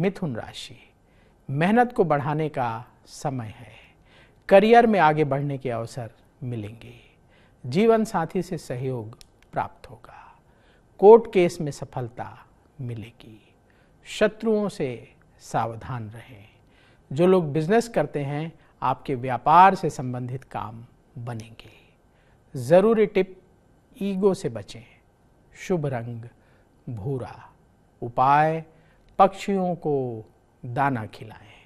मिथुन राशि मेहनत को बढ़ाने का समय है करियर में आगे बढ़ने के अवसर मिलेंगे जीवन साथी से सहयोग प्राप्त होगा कोर्ट केस में सफलता मिलेगी शत्रुओं से सावधान रहें जो लोग बिजनेस करते हैं आपके व्यापार से संबंधित काम बनेंगे ज़रूरी टिप ईगो से बचें शुभ रंग भूरा उपाय पक्षियों को दाना खिलाएं